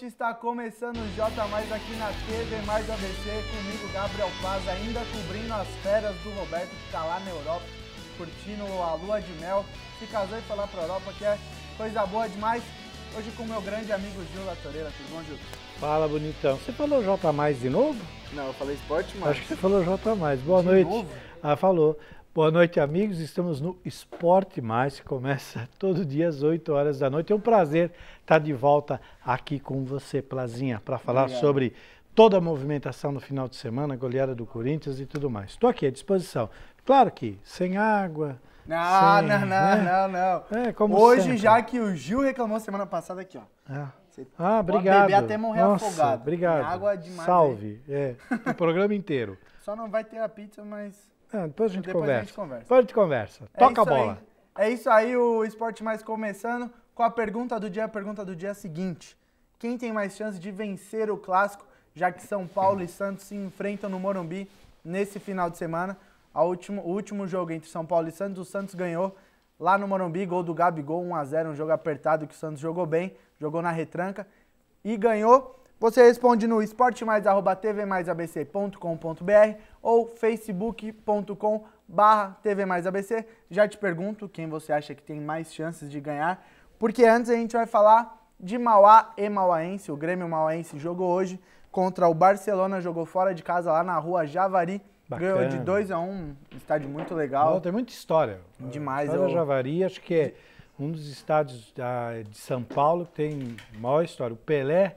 noite, está começando o J Mais aqui na TV Mais ABC, comigo Gabriel Paz, ainda cobrindo as férias do Roberto que está lá na Europa, curtindo a lua de mel, se casou e foi lá a Europa, que é coisa boa demais. Hoje com meu grande amigo Gil Latoreira, tudo bom, Gil? Fala, bonitão. Você falou J Mais de novo? Não, eu falei Esporte Mais. Acho que você falou J Mais. Boa de noite. Novo? Ah, falou. Boa noite, amigos. Estamos no Esporte Mais, que começa todo dia às 8 horas da noite. É um prazer estar de volta aqui com você, Plazinha, para falar Obrigado. sobre toda a movimentação no final de semana, goleada do Corinthians e tudo mais. Estou aqui à disposição. Claro que sem água. Não, sem, não, não, né? não, não. É, como Hoje, sempre. já que o Gil reclamou semana passada aqui, ó. É. Ah, obrigado. Pode beber até morrer Nossa, afogado. Obrigado. água demais. Salve. Aí. É, o programa inteiro. Só não vai ter a pizza, mas ah, depois a gente depois conversa. A gente conversa. Depois a gente conversa. É Toca a bola. Aí. É isso aí, o Esporte Mais começando com a pergunta do dia, a pergunta do dia é seguinte. Quem tem mais chance de vencer o clássico, já que São Paulo e Santos se enfrentam no Morumbi nesse final de semana? A último, o último jogo entre São Paulo e Santos, o Santos ganhou lá no Morumbi, gol do Gabigol, 1 a 0, um jogo apertado que o Santos jogou bem, jogou na retranca e ganhou. Você responde no esportemais.tvmaisabc.com.br ou facebook.com barra tvmaisabc. Já te pergunto quem você acha que tem mais chances de ganhar, porque antes a gente vai falar de Mauá e Mauaense. O Grêmio Mauaense jogou hoje contra o Barcelona, jogou fora de casa lá na rua Javari. Bacana. Ganhou de 2 a 1 um, estádio muito legal. Bom, tem muita história. Demais. Olha, eu... Javari, acho que é um dos estádios de São Paulo que tem maior história. O Pelé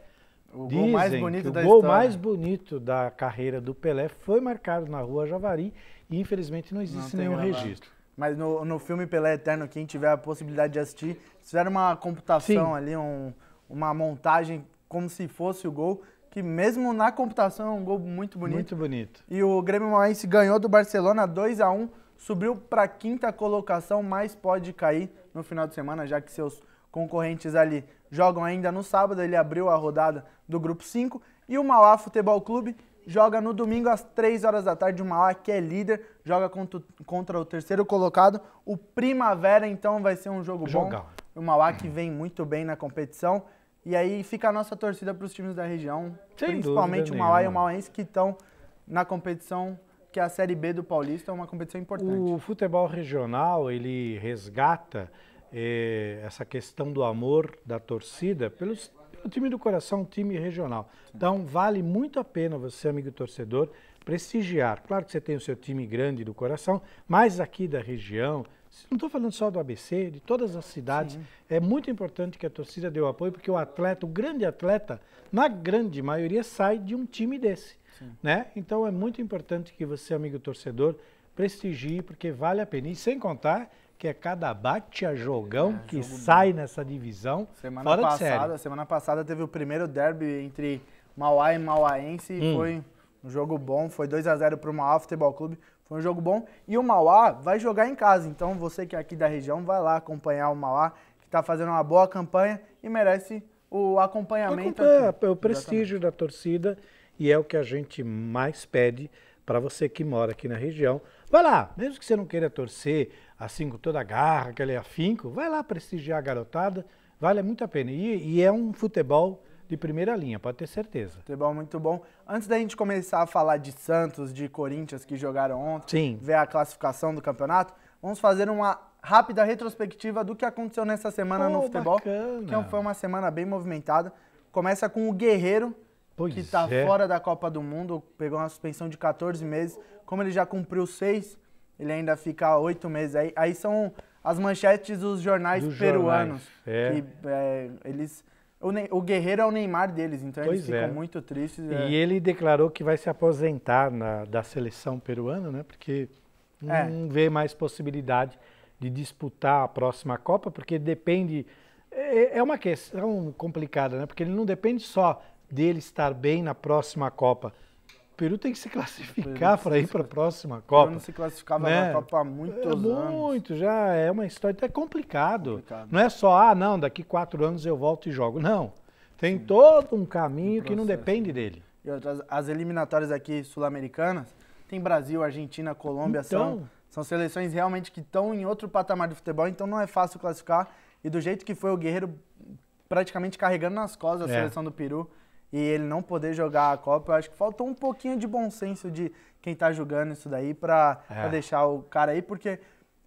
o Dizem gol mais bonito que o da gol história. mais bonito da carreira do Pelé foi marcado na Rua Javari e infelizmente não existe não nenhum gravado. registro. Mas no, no filme Pelé Eterno, quem tiver a possibilidade de assistir, fizeram uma computação Sim. ali, um, uma montagem como se fosse o gol, que mesmo na computação é um gol muito bonito. Muito bonito. E o Grêmio Maense ganhou do Barcelona 2 a 1 subiu para a quinta colocação, mas pode cair no final de semana, já que seus concorrentes ali jogam ainda no sábado, ele abriu a rodada do grupo 5 e o Mauá Futebol Clube joga no domingo às 3 horas da tarde. O Mauá, que é líder, joga contra, contra o terceiro colocado, o Primavera. Então vai ser um jogo Jogar. bom. O Mauá que vem muito bem na competição. E aí fica a nossa torcida para os times da região, Sem principalmente o Mauá nenhuma. e o Mauense, que estão na competição que é a Série B do Paulista, é uma competição importante. O futebol regional, ele resgata é, essa questão do amor da torcida pelos, pelo time do coração, time regional. Então, vale muito a pena você, amigo torcedor, prestigiar. Claro que você tem o seu time grande do coração, mas aqui da região, não estou falando só do ABC, de todas as cidades. Sim. É muito importante que a torcida dê o apoio, porque o atleta, o grande atleta, na grande maioria, sai de um time desse. Né? Então é muito importante que você, amigo torcedor, prestigie, porque vale a pena. E sem contar que é cada bate a jogão é, que sai nessa divisão. Semana fora passada, semana passada teve o primeiro derby entre Mauá e Mauaense hum. e foi um jogo bom, foi 2 a 0 para o Mauá Futebol Clube. Foi um jogo bom e o Mauá vai jogar em casa, então você que é aqui da região vai lá acompanhar o Mauá, que está fazendo uma boa campanha e merece o acompanhamento. Acompanha, o prestígio da torcida e é o que a gente mais pede para você que mora aqui na região. Vai lá, mesmo que você não queira torcer, assim com toda a garra, que ele é afinco, vai lá prestigiar a garotada, vale muito a pena. E, e é um futebol de primeira linha, pode ter certeza. Futebol muito bom. Antes da gente começar a falar de Santos, de Corinthians que jogaram ontem, Sim. ver a classificação do campeonato, vamos fazer uma rápida retrospectiva do que aconteceu nessa semana no futebol. Que foi uma semana bem movimentada. Começa com o Guerreiro, pois que está é. fora da Copa do Mundo, pegou uma suspensão de 14 meses. Como ele já cumpriu seis, ele ainda fica oito meses. Aí, aí são as manchetes dos jornais dos peruanos. Jornais. É. Que, é, eles, o, ne o Guerreiro é o Neymar deles, então pois eles ficam é. muito tristes. E é. ele declarou que vai se aposentar na, da seleção peruana, né? Porque é. não vê mais possibilidade de disputar a próxima Copa, porque depende. É, é uma questão complicada, né? Porque ele não depende só dele estar bem na próxima Copa o Peru tem que se classificar para ir para a próxima Copa. O Peru não se classificava né? na Copa há muitos é, anos. Muito, já é uma história até então complicado. complicado. Não é só, ah, não, daqui quatro anos eu volto e jogo. Não. Tem Sim. todo um caminho um que não depende dele. E outras, as eliminatórias aqui sul-americanas, tem Brasil, Argentina, Colômbia, então, são, são seleções realmente que estão em outro patamar de futebol, então não é fácil classificar. E do jeito que foi o Guerreiro praticamente carregando nas costas é. a seleção do Peru, e ele não poder jogar a Copa, eu acho que faltou um pouquinho de bom senso de quem tá julgando isso daí pra, é. deixar o cara aí, porque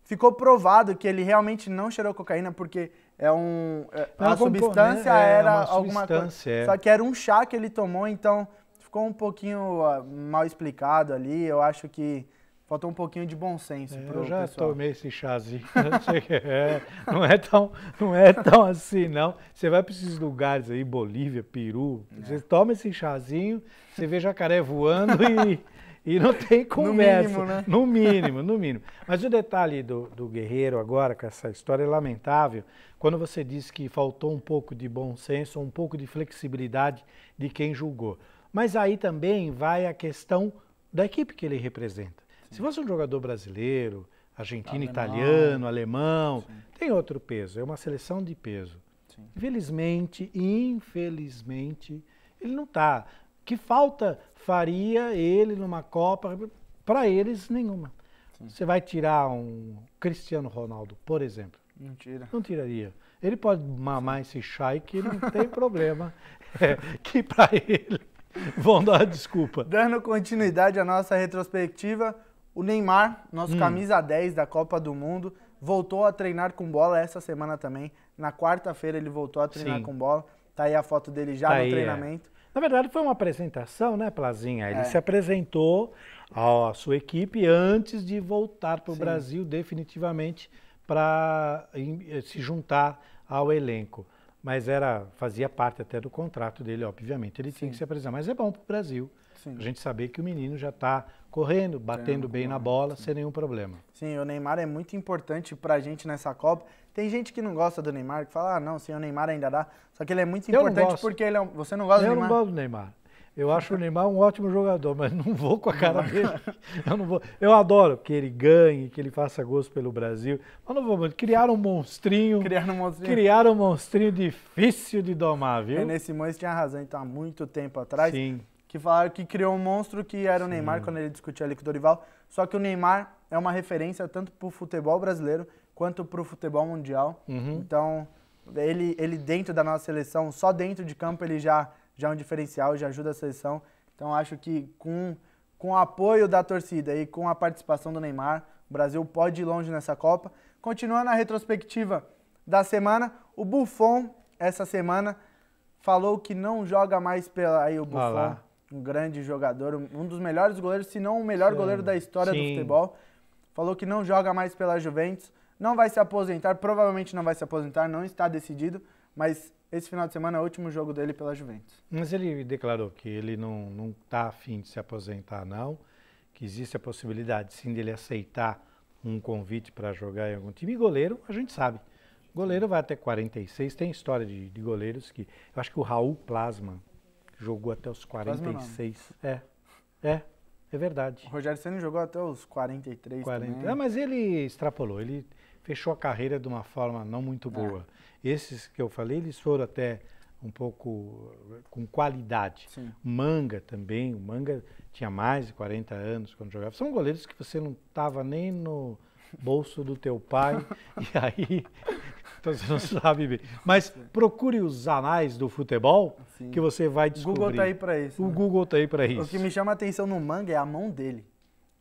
ficou provado que ele realmente não cheirou cocaína, porque é um. É, a né? é substância é, era alguma substância, coisa. Só que era um chá que ele tomou, então ficou um pouquinho ah, mal explicado ali. Eu acho que Faltou um pouquinho de bom senso. É, eu já pessoal. tomei esse chazinho. é, não, é tão, não é tão assim, não. Você vai para esses lugares aí, Bolívia, Peru, é. você toma esse chazinho, você vê jacaré voando e, e não tem conversa. No mínimo, né? No mínimo, no mínimo. Mas o detalhe do, do guerreiro agora, com essa história é lamentável, quando você disse que faltou um pouco de bom senso, um pouco de flexibilidade de quem julgou. Mas aí também vai a questão da equipe que ele representa. Se fosse é um jogador brasileiro, argentino, alemão, italiano, alemão, sim. tem outro peso, é uma seleção de peso. Sim. Infelizmente, infelizmente, ele não está. Que falta faria ele numa Copa? Para eles, nenhuma. Você vai tirar um Cristiano Ronaldo, por exemplo. Não tira. Não tiraria. Ele pode mamar esse chai que não tem problema. É, que para ele vão dar desculpa. Dando continuidade à nossa retrospectiva, o Neymar, nosso hum. camisa 10 da Copa do Mundo, voltou a treinar com bola essa semana também. Na quarta-feira ele voltou a treinar Sim. com bola. Tá aí a foto dele já tá no aí, é. treinamento. É. Na verdade, foi uma apresentação, né, Plazinha? Ele é. se apresentou à sua equipe antes de voltar para o Brasil definitivamente para eh, se juntar ao elenco. Mas era fazia parte até do contrato dele, obviamente. Ele Sim. tinha que se apresentar. Mas é bom para o Brasil. Sim. A gente saber que o menino já está correndo, batendo bem na bola, sem nenhum problema. Sim, o Neymar é muito importante para a gente nessa Copa. Tem gente que não gosta do Neymar, que fala, ah, não, sem o Neymar ainda dá. Só que ele é muito importante porque ele é um... Você não gosta eu do Neymar? Eu não gosto do Neymar. Eu acho o Neymar um ótimo jogador, mas não vou com a cara dele. Eu não vou. Eu adoro que ele ganhe, que ele faça gosto pelo Brasil. Mas não vou muito. um monstrinho. criar um monstrinho. criar um monstrinho difícil de domar, viu? nesse Simões tinha razão, então, há muito tempo atrás. Sim que falaram que criou um monstro que era Sim. o Neymar quando ele discutia ali com o Dorival. Só que o Neymar é uma referência tanto para o futebol brasileiro quanto para o futebol mundial. Uhum. Então, ele, ele dentro da nossa seleção, só dentro de campo ele já, já é um diferencial, já ajuda a seleção. Então, acho que com, com o apoio da torcida e com a participação do Neymar, o Brasil pode ir longe nessa Copa. Continuando a retrospectiva da semana, o Buffon, essa semana, falou que não joga mais pela... Aí o Buffon um grande jogador, um dos melhores goleiros, se não o melhor Sim. goleiro da história Sim. do futebol. Falou que não joga mais pela Juventus, não vai se aposentar, provavelmente não vai se aposentar, não está decidido, mas esse final de semana é o último jogo dele pela Juventus. Mas ele declarou que ele não está afim de se aposentar, não, que existe a possibilidade sim dele aceitar um convite para jogar em algum time. E goleiro, a gente sabe. Goleiro vai até 46, tem história de, de goleiros que. Eu acho que o Raul Plasma Jogou até os 46. É. É. É verdade. O Rogério Senna jogou até os 43 40. Também. É, mas ele extrapolou, ele fechou a carreira de uma forma não muito é. boa. É. Esses que eu falei, eles foram até um pouco com qualidade. Sim. Manga também, o Manga tinha mais de 40 anos quando jogava. São goleiros que você não estava nem no bolso do teu pai e aí então você não sabe bem. Mas procure os anais do futebol Sim. que você vai descobrir. O Google tá aí para isso. O né? Google tá aí para isso. O que me chama a atenção no manga é a mão dele.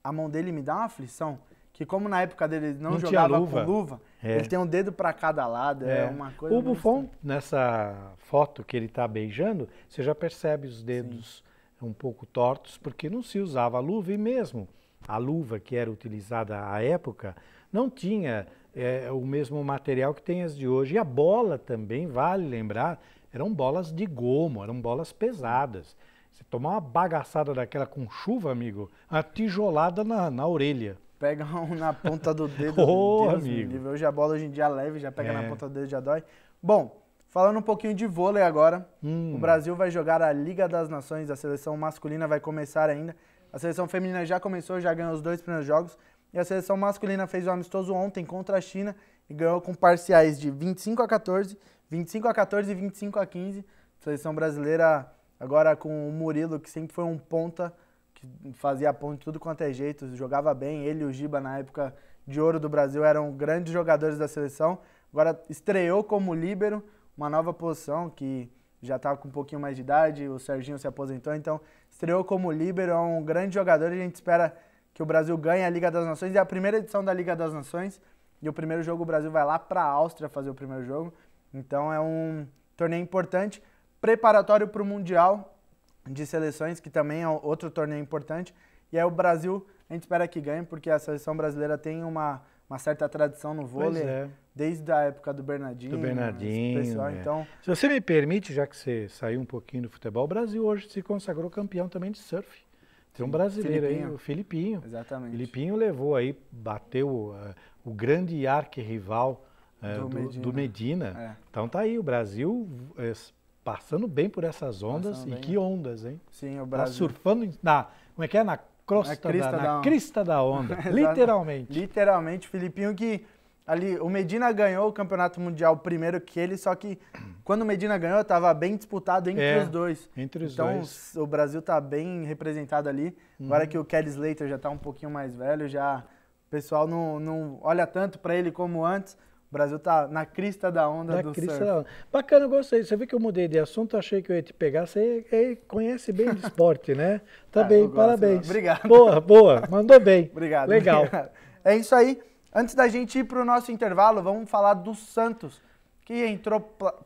A mão dele me dá uma aflição. Que como na época dele não, não jogava luva. com luva, é. ele tem um dedo para cada lado, é. é. uma coisa... O Buffon, nessa foto que ele está beijando, você já percebe os dedos Sim. um pouco tortos, porque não se usava luva e mesmo a luva que era utilizada à época não tinha é, é o mesmo material que tem as de hoje. E a bola também, vale lembrar, eram bolas de gomo, eram bolas pesadas. Você tomar uma bagaçada daquela com chuva, amigo, uma tijolada na, na orelha. Pega um na ponta do dedo. Ô, amigo. Hoje a bola hoje em dia é leve, já pega é. na ponta do dedo, já dói. Bom, falando um pouquinho de vôlei agora. Hum. O Brasil vai jogar a Liga das Nações, a seleção masculina vai começar ainda. A seleção feminina já começou, já ganhou os dois primeiros jogos. E a seleção masculina fez o um amistoso ontem contra a China e ganhou com parciais de 25 a 14, 25 a 14 e 25 a 15. A seleção brasileira agora com o Murilo, que sempre foi um ponta, que fazia ponte tudo quanto é jeito, jogava bem. Ele e o Giba, na época de ouro do Brasil, eram grandes jogadores da seleção. Agora estreou como líbero, uma nova posição que já estava tá com um pouquinho mais de idade, o Serginho se aposentou, então estreou como líbero, é um grande jogador e a gente espera que o Brasil ganha a Liga das Nações. É a primeira edição da Liga das Nações. E o primeiro jogo o Brasil vai lá para a Áustria fazer o primeiro jogo. Então é um torneio importante, preparatório para o Mundial de Seleções, que também é outro torneio importante. E aí o Brasil, a gente espera que ganhe, porque a seleção brasileira tem uma, uma certa tradição no vôlei. É. Desde a época do Bernardinho. Do Bernardinho. Pessoal, é. então... Se você me permite, já que você saiu um pouquinho do futebol, o Brasil hoje se consagrou campeão também de surf. Tem um brasileiro Filipinho. aí, o Filipinho. Exatamente. Filipinho levou aí, bateu uh, o grande arque uh, do, do, Medina. Do Medina. É. Então tá aí, o Brasil eh, passando bem por essas ondas. Passando e bem. que né? ondas, hein? Sim, o tá Brasil. Tá surfando na. Como é que é? Na crosta, na crista da, da, crista da onda. literalmente. Literalmente, Filipinho que ali o Medina ganhou o Campeonato Mundial primeiro que ele, só que quando o Medina ganhou estava bem disputado entre é, os dois. Entre os então, dois. Então o Brasil está bem representado ali. Agora que o Kelly Slater já está um pouquinho mais velho, já o pessoal não, não olha tanto para ele como antes. O Brasil está na crista da onda na do crista surf. Da onda. Bacana, eu gostei. Você viu que eu mudei de assunto, achei que eu ia te pegar. Você é, conhece bem de esporte, né? Tá ah, bem, parabéns. Obrigado. Boa, boa. Mandou bem. Obrigado. Legal. Obrigado. É isso aí. Antes da gente ir para o nosso intervalo, vamos falar do Santos, que entrou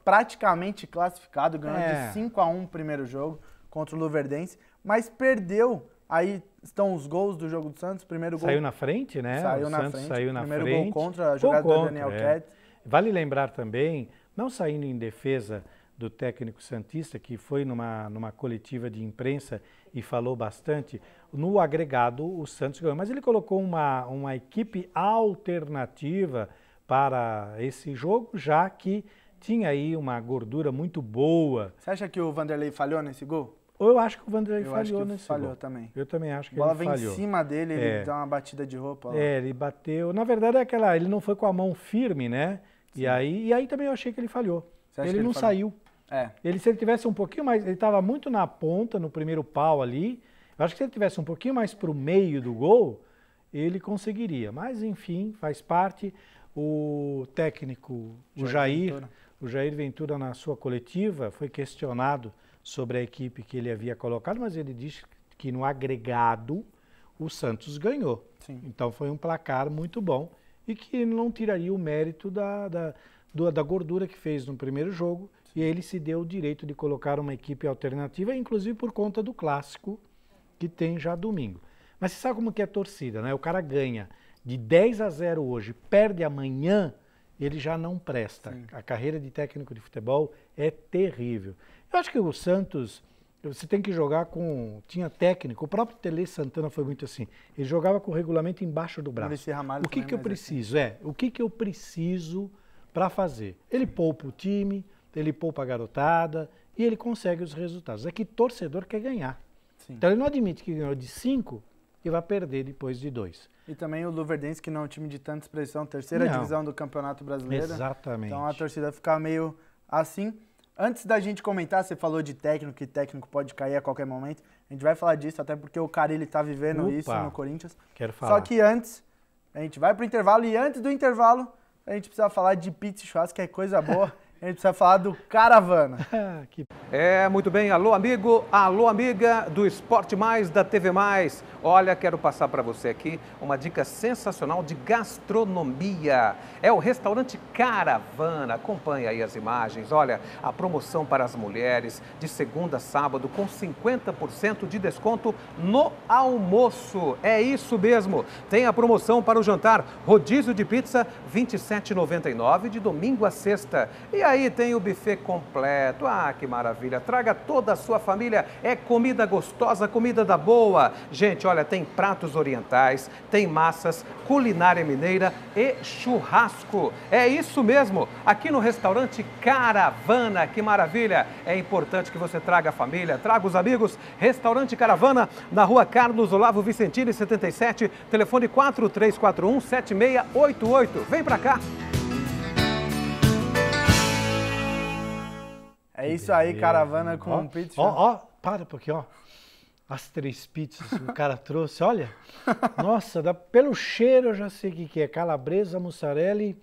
praticamente classificado, ganhou é. de 5 a 1 o primeiro jogo contra o Luverdense, mas perdeu. Aí estão os gols do jogo do Santos, primeiro gol. Saiu na frente, né? Saiu o na Santos frente. Saiu na primeiro frente. gol contra a jogada do Daniel é. Vale lembrar também, não saindo em defesa do técnico Santista, que foi numa, numa coletiva de imprensa e falou bastante, no agregado o Santos ganhou. Mas ele colocou uma, uma equipe alternativa para esse jogo, já que tinha aí uma gordura muito boa. Você acha que o Vanderlei falhou nesse gol? Ou eu acho que o Vanderlei eu falhou acho nesse falhou gol. também. Eu também acho que ele falhou. A bola vem em cima dele, ele é. dá uma batida de roupa. Lá. É, ele bateu. Na verdade é aquela, ele não foi com a mão firme, né? E aí, e aí também eu achei que ele falhou. Ele, que ele não falhou? saiu. É. Ele, se ele tivesse um pouquinho mais. Ele estava muito na ponta, no primeiro pau ali. Eu acho que se ele tivesse um pouquinho mais para o meio do gol, ele conseguiria. Mas, enfim, faz parte. O técnico, o Jair, Ventura. o Jair Ventura, na sua coletiva, foi questionado sobre a equipe que ele havia colocado, mas ele disse que no agregado o Santos ganhou. Sim. Então foi um placar muito bom e que não tiraria o mérito da, da, da gordura que fez no primeiro jogo e ele se deu o direito de colocar uma equipe alternativa, inclusive por conta do clássico que tem já domingo. Mas você sabe como que é a torcida, né? O cara ganha de 10 a 0 hoje, perde amanhã, ele já não presta. Sim. A carreira de técnico de futebol é terrível. Eu acho que o Santos, você tem que jogar com. Tinha técnico, o próprio Tele Santana foi muito assim. Ele jogava com o regulamento embaixo do braço. O que, né? que eu é preciso? Assim. É, o que, que eu preciso para fazer? Ele poupa o time, ele poupa a garotada e ele consegue os resultados. É que torcedor quer ganhar. Sim. Então ele não admite que ganhou de cinco e vai perder depois de dois. E também o Luverdense, que não é um time de tanta expressão, terceira não. divisão do Campeonato Brasileiro. Exatamente. Então a torcida ficar meio assim. Antes da gente comentar, você falou de técnico, que técnico pode cair a qualquer momento. A gente vai falar disso, até porque o Carilli está vivendo Opa, isso no Corinthians. Quero falar. Só que antes, a gente vai para o intervalo e antes do intervalo, a gente precisa falar de pizza e churrasco, que é coisa boa. A gente precisa falar do Caravana. Ah, é, muito bem. Alô, amigo, alô, amiga do Esporte Mais, da TV Mais. Olha, quero passar para você aqui uma dica sensacional de gastronomia. É o restaurante Caravana. Acompanhe aí as imagens. Olha, a promoção para as mulheres de segunda a sábado com 50% de desconto no almoço. É isso mesmo. Tem a promoção para o jantar. Rodízio de pizza R$ 27,99 de domingo a sexta. E aí tem o buffet completo. Ah, que maravilha! Traga toda a sua família. É comida gostosa, comida da boa. Gente, olha, tem pratos orientais, tem massas, culinária mineira e churrasco. É isso mesmo. Aqui no restaurante Caravana, que maravilha! É importante que você traga a família, traga os amigos. Restaurante Caravana, na rua Carlos Olavo Vicentini, 77, telefone 4341 7688. Vem pra cá! É isso aí, caravana com ó, pizza. Ó, ó, para, porque ó, as três pizzas que o cara trouxe, olha. Nossa, dá, pelo cheiro eu já sei o que, que é. Calabresa, mussarela e.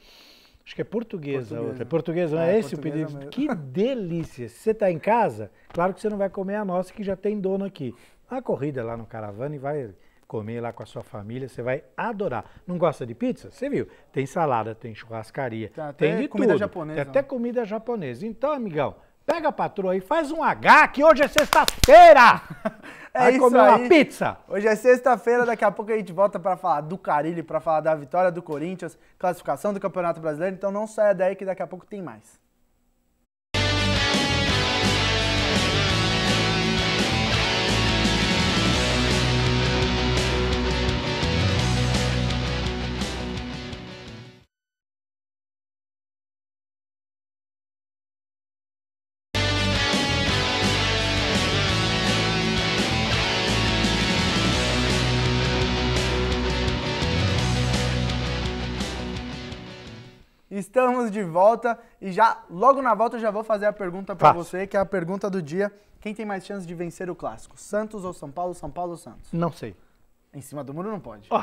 Acho que é portuguesa, a outra. É portuguesa, não é, é esse o pedido? Mesmo. Que delícia! Se você está em casa, claro que você não vai comer a nossa, que já tem dono aqui. A corrida lá no caravana e vai comer lá com a sua família, você vai adorar. Não gosta de pizza? Você viu? Tem salada, tem churrascaria, tem, tem de comida tudo. japonesa. Tem até né? comida japonesa. Então, amigão, Pega a patroa e faz um H, que hoje é sexta-feira! É Vai isso comer aí. uma pizza! Hoje é sexta-feira, daqui a pouco a gente volta para falar do Carilho, para falar da vitória do Corinthians, classificação do Campeonato Brasileiro, então não saia daí que daqui a pouco tem mais. Estamos de volta e já logo na volta eu já vou fazer a pergunta para você, que é a pergunta do dia. Quem tem mais chance de vencer o clássico? Santos ou São Paulo? São Paulo ou Santos? Não sei. Em cima do muro não pode. Oh.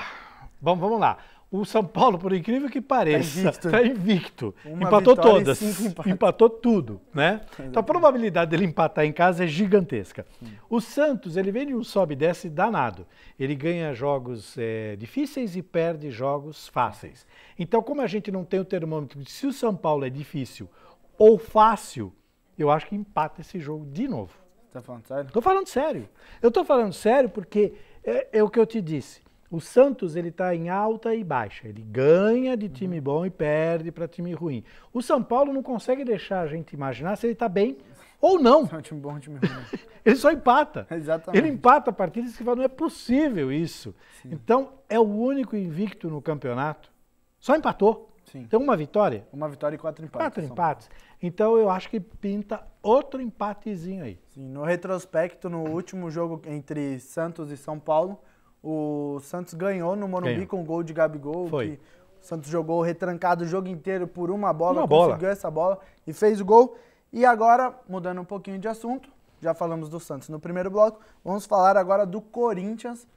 Vamos, vamos lá. O São Paulo, por incrível que pareça, está invicto. Tá invicto. Empatou todas. Empatou tudo, né? Então a probabilidade dele empatar em casa é gigantesca. Hum. O Santos, ele vem de um sobe e desce danado. Ele ganha jogos é, difíceis e perde jogos fáceis. Então, como a gente não tem o termômetro de se o São Paulo é difícil ou fácil, eu acho que empata esse jogo de novo. está falando sério? Tô falando sério. Eu tô falando sério porque é, é o que eu te disse. O Santos ele está em alta e baixa. Ele ganha de time uhum. bom e perde para time ruim. O São Paulo não consegue deixar a gente imaginar se ele está bem ou não. É um time bom, um time ruim. ele só empata. Exatamente. Ele empata a partida e se fala, não é possível isso. Sim. Então, é o único invicto no campeonato. Só empatou. Sim. Tem uma vitória? Uma vitória e quatro empates. Quatro empates. Então eu acho que pinta outro empatezinho aí. Sim, no retrospecto, no último jogo entre Santos e São Paulo, o Santos ganhou no Morumbi ganhou. com o gol de Gabigol. Foi. o Santos jogou retrancado o jogo inteiro por uma bola, uma conseguiu bola. essa bola e fez o gol. E agora, mudando um pouquinho de assunto, já falamos do Santos no primeiro bloco, vamos falar agora do Corinthians,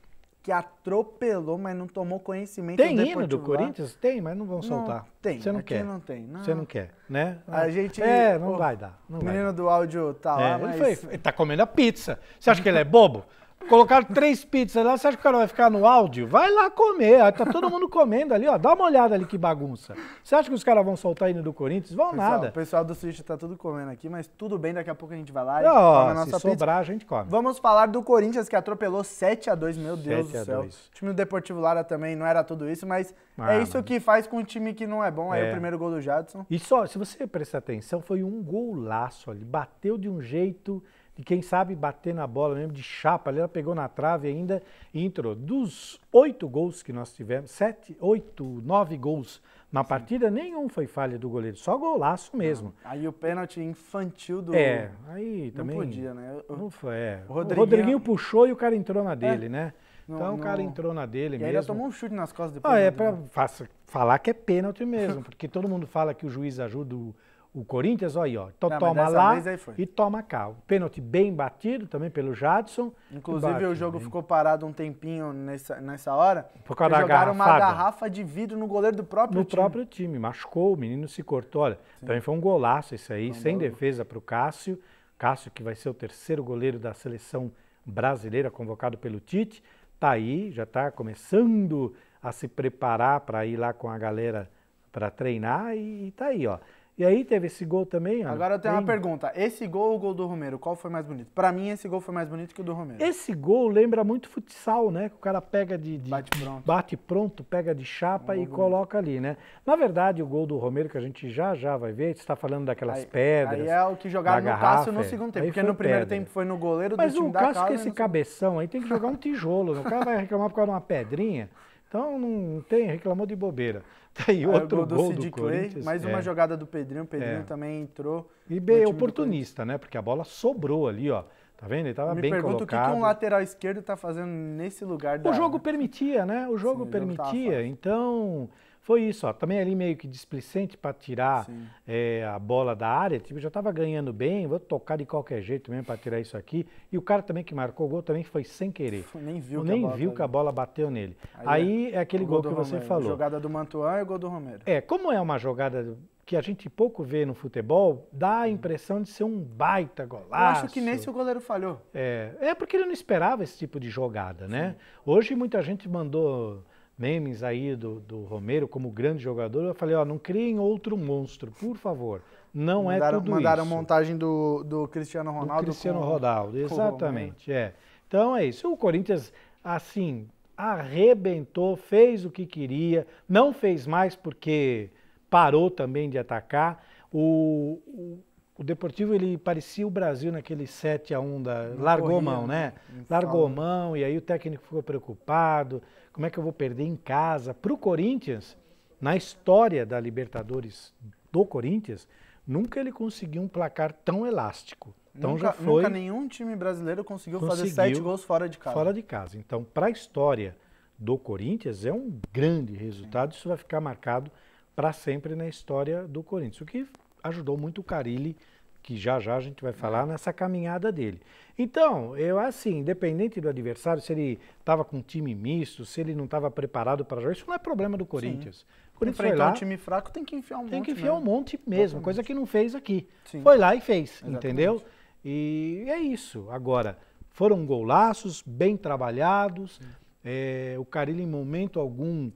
que atropelou, mas não tomou conhecimento Tem hino do Corinthians? Tem, mas não vão soltar. Não, tem. Você não Aqui quer. não tem. Não. Você não quer, né? A ah, gente... É, não o vai dar. Não o menino dar. do áudio tá é, lá, mas... Ele, foi, ele tá comendo a pizza. Você acha que ele é bobo? Colocaram três pizzas lá, você acha que o cara vai ficar no áudio? Vai lá comer, aí tá todo mundo comendo ali, ó. Dá uma olhada ali que bagunça. Você acha que os caras vão soltar indo do Corinthians? Vão pessoal, nada. O pessoal do Switch tá tudo comendo aqui, mas tudo bem, daqui a pouco a gente vai lá e come a nossa se pizza. sobrar, a gente come. Vamos falar do Corinthians que atropelou 7 a 2 meu Deus do céu. 2. O time do Deportivo Lara também não era tudo isso, mas ah, é isso mano. que faz com um time que não é bom. Aí é. o primeiro gol do Jadson. E só, se você prestar atenção, foi um golaço ali. Bateu de um jeito de quem sabe bater na bola mesmo, de chapa. Ela pegou na trave ainda e entrou. Dos oito gols que nós tivemos, sete, oito, nove gols na Sim. partida, nenhum foi falha do goleiro, só golaço ah, mesmo. Não. Aí o pênalti infantil do. É, aí também. Não podia, né? O, não foi, é. O Rodriguinho... o Rodriguinho puxou e o cara entrou na é. dele, é. né? então o cara entrou na dele e mesmo. E já tomou um chute nas costas ah, depois. Ah, é, né, pra falar que é pênalti mesmo, porque todo mundo fala que o juiz ajuda o o Corinthians, olha aí, ó. Então Não, toma lá e toma cá. O pênalti bem batido também pelo Jadson. Inclusive o jogo ficou parado um tempinho nessa, nessa hora. Por causa da jogaram garrafada. uma garrafa de vidro no goleiro do próprio no time. No próprio time. Machucou, o menino se cortou. Olha, Sim. também foi um golaço isso aí, sem defesa para o Cássio. Cássio que vai ser o terceiro goleiro da seleção brasileira convocado pelo Tite. Tá aí, já está começando a se preparar para ir lá com a galera para treinar e, e tá aí, ó. E aí teve esse gol também. Ana. Agora eu tenho uma pergunta. Esse gol ou o gol do Romero, qual foi mais bonito? Para mim, esse gol foi mais bonito que o do Romero. Esse gol lembra muito futsal, né? Que o cara pega de. de bate pronto. Bate pronto, pega de chapa um e coloca ali, né? Na verdade, o gol do Romero, que a gente já já vai ver, você está falando daquelas aí, pedras. Aí é o que jogaram no Cássio no é. segundo tempo. Porque no primeiro pedra. tempo foi no goleiro Mas do time o Cássio da é casa, esse cabeção aí tem que jogar um tijolo. Né? O cara vai reclamar por causa de uma pedrinha. Então não tem, reclamou de bobeira. Tá aí outro aí, gol, gol do, do Corinthians. mais é. uma jogada do Pedrinho, o Pedrinho é. também entrou. E bem oportunista, né? Porque a bola sobrou ali, ó. Tá vendo? Ele tava bem colocado. Me pergunto o que, o um lateral esquerdo está fazendo nesse lugar. Da... O jogo permitia, né? O jogo Sim, permitia. Então, foi isso, ó, também ali meio que displicente para tirar é, a bola da área, tipo, já estava ganhando bem, vou tocar de qualquer jeito mesmo para tirar isso aqui. E o cara também que marcou o gol também foi sem querer. Nem viu, que, nem a viu que a tá bola bateu nele. Aí, é Aí é aquele gol, gol que Romero. você falou. Jogada do Mantuan e o gol do Romero. É, como é uma jogada que a gente pouco vê no futebol, dá a hum. impressão de ser um baita golaço. Eu acho que nesse o goleiro falhou. É, é porque ele não esperava esse tipo de jogada, né? Sim. Hoje muita gente mandou memes aí do, do Romero como grande jogador, eu falei, ó, não criem outro monstro, por favor. Não é mandaram, é tudo mandaram isso. Mandaram montagem do, do Cristiano Ronaldo. Do Cristiano com, Ronaldo, exatamente, é. Então é isso. O Corinthians, assim, arrebentou, fez o que queria, não fez mais porque parou também de atacar. O, o, o Deportivo ele parecia o Brasil naquele 7 a 1 da, largou corria, mão, né? né? Largou mão e aí o técnico ficou preocupado como é que eu vou perder em casa para o Corinthians? Na história da Libertadores do Corinthians, nunca ele conseguiu um placar tão elástico. Então nunca, já foi. Nunca nenhum time brasileiro conseguiu, conseguiu, fazer sete gols fora de casa. Fora de casa. Então, para a história do Corinthians, é um grande resultado. Sim. Isso vai ficar marcado para sempre na história do Corinthians. O que ajudou muito o Carilli que já já a gente vai falar é. nessa caminhada dele. Então, eu assim, independente do adversário, se ele estava com um time misto, se ele não estava preparado para jogar, isso não é problema do Corinthians. Sim. Por enfrentar lá, um time fraco tem que enfiar um tem monte. Tem que enfiar né? um monte mesmo, Exatamente. coisa que não fez aqui. Sim. Foi lá e fez, Exatamente. entendeu? E é isso. Agora, foram golaços bem trabalhados. É, o Carilho, em momento algum,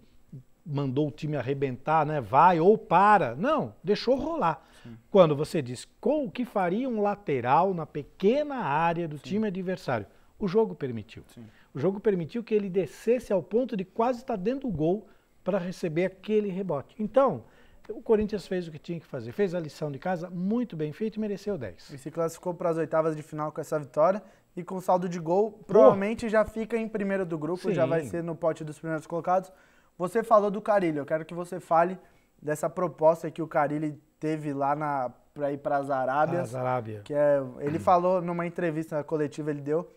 mandou o time arrebentar, né? Vai ou para. Não, deixou rolar quando você diz com o que faria um lateral na pequena área do Sim. time adversário. O jogo permitiu. Sim. O jogo permitiu que ele descesse ao ponto de quase estar dentro do gol para receber aquele rebote. Então, o Corinthians fez o que tinha que fazer, fez a lição de casa muito bem feito e mereceu 10. E se classificou para as oitavas de final com essa vitória e com saldo de gol, provavelmente já fica em primeiro do grupo, Sim. já vai ser no pote dos primeiros colocados. Você falou do Carilho, eu quero que você fale dessa proposta que o Carilli teve lá na para ir para as Arábias. Arábia. Que é, ele falou numa entrevista coletiva ele deu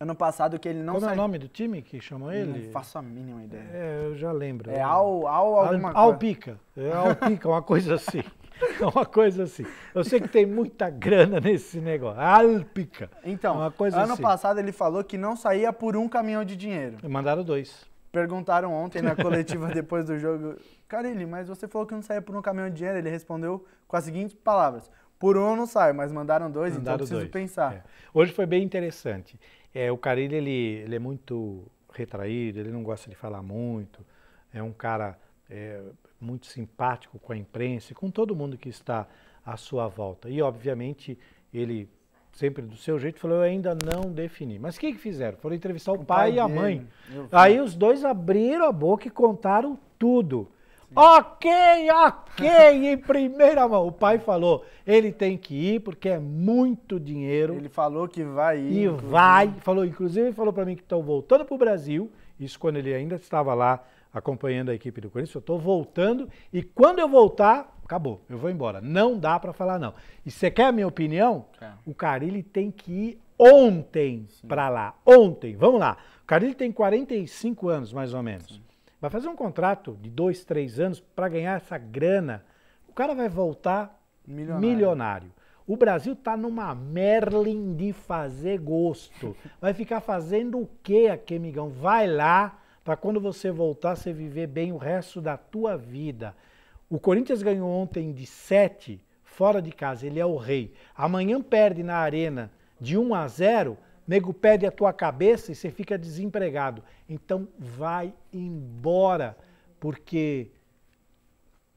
ano passado que ele não. Qual sai... é o nome do time que chamam ele? Não faço a mínima ideia. É, eu já lembro. É Al, Al alguma Al, Alpica. É Alpica, uma coisa assim. É uma coisa assim. Eu sei que tem muita grana nesse negócio. Alpica. Então, ano assim. passado ele falou que não saía por um caminhão de dinheiro. mandaram dois. Perguntaram ontem na coletiva depois do jogo, Carilli, mas você falou que não saia por um caminhão de dinheiro. Ele respondeu com as seguintes palavras: Por um eu não saio, mas mandaram dois, então mandaram então eu preciso dois. pensar. É. Hoje foi bem interessante. É, o Carilli ele, ele é muito retraído, ele não gosta de falar muito, é um cara é, muito simpático com a imprensa e com todo mundo que está à sua volta. E, obviamente, ele sempre do seu jeito, falou, eu ainda não defini. Mas o que, que fizeram? Foram entrevistar o, o pai, pai, e a mãe. Aí os dois abriram a boca e contaram tudo. Sim. Ok, ok, em primeira mão. O pai falou, ele tem que ir porque é muito dinheiro. Ele falou que vai ir. E inclusive. vai, falou, inclusive ele falou para mim que estão voltando para o Brasil, isso quando ele ainda estava lá acompanhando a equipe do Corinthians. Eu estou voltando e quando eu voltar, acabou, eu vou embora. Não dá para falar não. E você quer a minha opinião? É. O Carilli tem que ir ontem para lá. Ontem, vamos lá. O Carilli tem 45 anos, mais ou menos. Sim. Vai fazer um contrato de dois, três anos para ganhar essa grana. O cara vai voltar milionário. milionário. O Brasil está numa Merlin de fazer gosto. Vai ficar fazendo o quê aqui, amigão? Vai lá para quando você voltar, você viver bem o resto da tua vida. O Corinthians ganhou ontem de 7 fora de casa, ele é o rei. Amanhã perde na arena de 1 a 0, nego perde a tua cabeça e você fica desempregado. Então vai embora, porque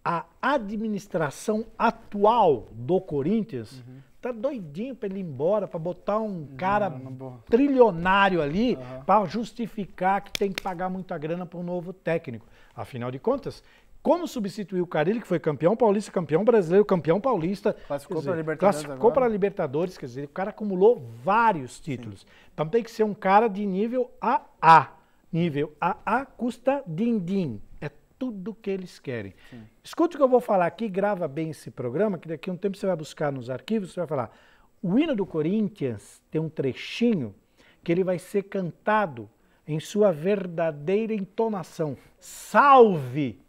a administração atual do Corinthians uhum. Tá doidinho pra ele ir embora, pra botar um cara não, não trilionário ali uhum. pra justificar que tem que pagar muita grana pro um novo técnico. Afinal de contas, como substituiu o Carilli, que foi campeão paulista, campeão brasileiro, campeão paulista. Classificou para Libertadores. Classificou para Libertadores, quer dizer, o cara acumulou vários títulos. Sim. Então tem que ser um cara de nível AA. Nível AA custa din-din. É tudo que eles querem. Sim. Escute o que eu vou falar aqui, grava bem esse programa, que daqui a um tempo você vai buscar nos arquivos, você vai falar. O hino do Corinthians tem um trechinho que ele vai ser cantado em sua verdadeira entonação. Salve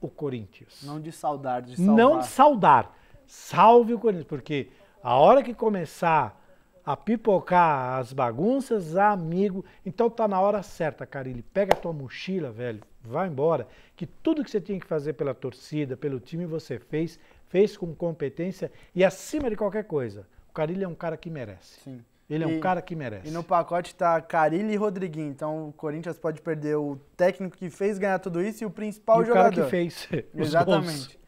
o Corinthians. Não de saudar, de salvar. Não de saudar. Salve o Corinthians, porque a hora que começar a pipocar as bagunças, amigo, então tá na hora certa, cara. Ele pega a tua mochila, velho vá embora, que tudo que você tinha que fazer pela torcida, pelo time, você fez, fez com competência e acima de qualquer coisa. O Carilli é um cara que merece. Sim. Ele é e, um cara que merece. E no pacote está Carilli e Rodriguinho. Então o Corinthians pode perder o técnico que fez ganhar tudo isso e o principal e jogador. O cara que fez. Exatamente.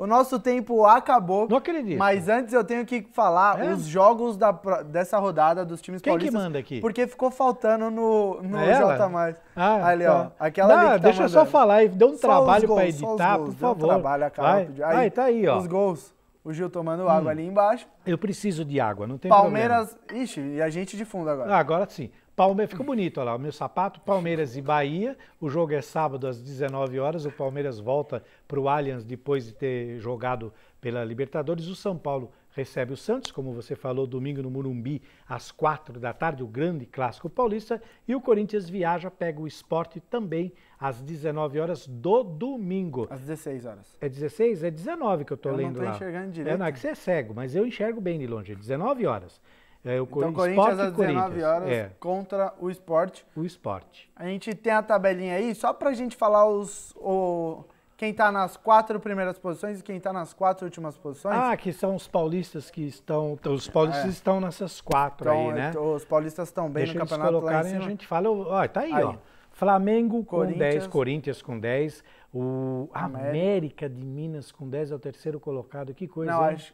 O nosso tempo acabou. Não acredito. Mas antes eu tenho que falar é? os jogos da, dessa rodada dos times Quem paulistas. Quem que manda aqui? Porque ficou faltando no, no é J+. Mais. Ah, ah ali, tá. ó. Aquela Não, ali que tá deixa eu só falar. Deu um só trabalho gols, pra editar, gols, por favor. Um trabalho, acabou. aí, aí, aí, tá aí, ó. Os gols. O Gil tomando hum. água hum. ali embaixo. Eu preciso de água, não tem Palmeiras... problema. Palmeiras... Ixi, e a gente de fundo agora. Ah, agora sim. Palme... Ficou bonito, olha lá, o meu sapato, Palmeiras e Bahia. O jogo é sábado às 19 horas. O Palmeiras volta para o Allianz depois de ter jogado pela Libertadores. O São Paulo recebe o Santos, como você falou, domingo no Murumbi, às quatro da tarde, o grande clássico paulista. E o Corinthians viaja, pega o esporte também às 19 horas do domingo. Às 16 horas. É 16? É 19 que eu tô lendo lá. Eu não tô enxergando direito. É, não, é que você é cego, mas eu enxergo bem de longe. É 19 horas. É o então, Corinthians às 19 horas é. contra o esporte. O esporte. A gente tem a tabelinha aí, só para a gente falar os, o, quem está nas quatro primeiras posições e quem está nas quatro últimas posições. Ah, que são os paulistas que estão. Então, os paulistas é. estão nessas quatro então, aí, né? Então, os paulistas estão bem Deixa no campeonato eles colocarem, lá em cima. A gente fala, ó, tá aí, aí. ó. Flamengo com 10, Corinthians com 10, o América. América de Minas com 10 é o terceiro colocado, que coisa. Não, acho,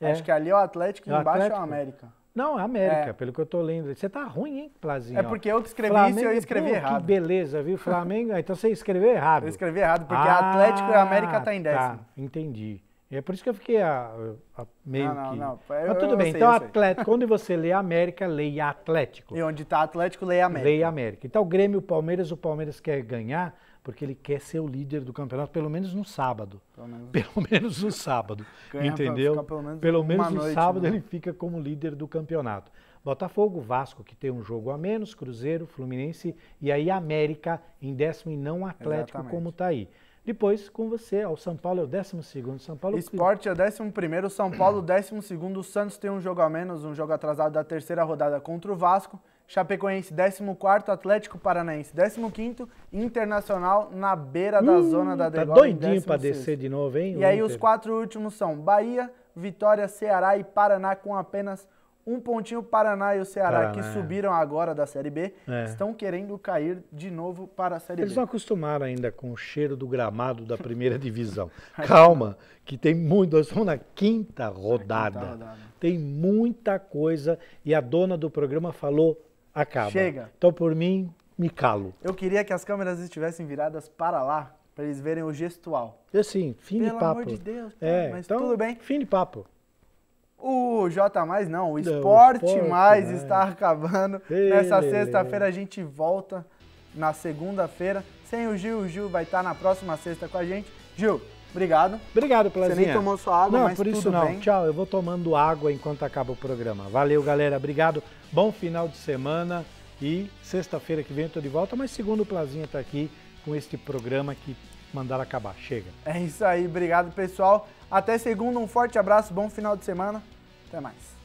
é. acho que ali é o Atlético e embaixo Atlético. é o é América. Não, é América, é. pelo que eu tô lendo. Você tá ruim, hein, Plazinho? É porque eu que escrevi Flamengo, isso e eu escrevi pô, errado. Que beleza, viu? Flamengo. então você escreveu errado. Eu escrevi errado, porque ah, Atlético e América tá em tá, décimo. Tá, entendi. É por isso que eu fiquei a, a meio não, não, que. Não, Mas tudo bem, sei, então Atlético, onde você lê América, leia Atlético. E onde está Atlético, leia América. Leia América. Então o Grêmio, o Palmeiras, o Palmeiras quer ganhar, porque ele quer ser o líder do campeonato, pelo menos no sábado. Pelo menos, pelo menos no sábado, Ganha entendeu? Pelo menos, pelo menos no noite, sábado né? ele fica como líder do campeonato. Botafogo, Vasco, que tem um jogo a menos, Cruzeiro, Fluminense e aí América em décimo e não Atlético Exatamente. como está aí. Depois, com você, ó, o São Paulo é o décimo segundo São Paulo... Esporte é o primeiro º São Paulo décimo segundo o Santos tem um jogo a menos, um jogo atrasado da terceira rodada contra o Vasco Chapecoense 14, Atlético Paranaense 15, Internacional na beira da hum, zona da degola. Tá doidinho para descer de novo, hein? E aí os quatro últimos são Bahia, Vitória, Ceará e Paraná com apenas um pontinho. Paraná e o Ceará Paraná. que é. subiram agora da Série B é. estão querendo cair de novo para a Série Eles B. Eles não acostumaram ainda com o cheiro do gramado da primeira divisão. Calma, que tem muito. Nós estamos na quinta rodada. na quinta rodada. Tem muita coisa e a dona do programa falou acaba. Chega. Então, por mim, me calo. Eu queria que as câmeras estivessem viradas para lá, para eles verem o gestual. Eu sim. fim Pelo de papo. Pelo amor de Deus, é, mas então, tudo bem. Fim de papo. O J mais não, o Esporte, não, o mais, né? está acabando. Nessa sexta-feira a gente volta na segunda-feira. Sem o Gil, o Gil vai estar na próxima sexta com a gente. Gil, Obrigado. Obrigado, Plazinha. Você nem tomou sua água, não, mas por isso tudo não. Bem. Tchau, eu vou tomando água enquanto acaba o programa. Valeu, galera. Obrigado. Bom final de semana e sexta-feira que vem eu tô de volta, mas segundo o Plazinha tá aqui com este programa que mandaram acabar. Chega. É isso aí. Obrigado, pessoal. Até segunda. Um forte abraço. Bom final de semana. Até mais.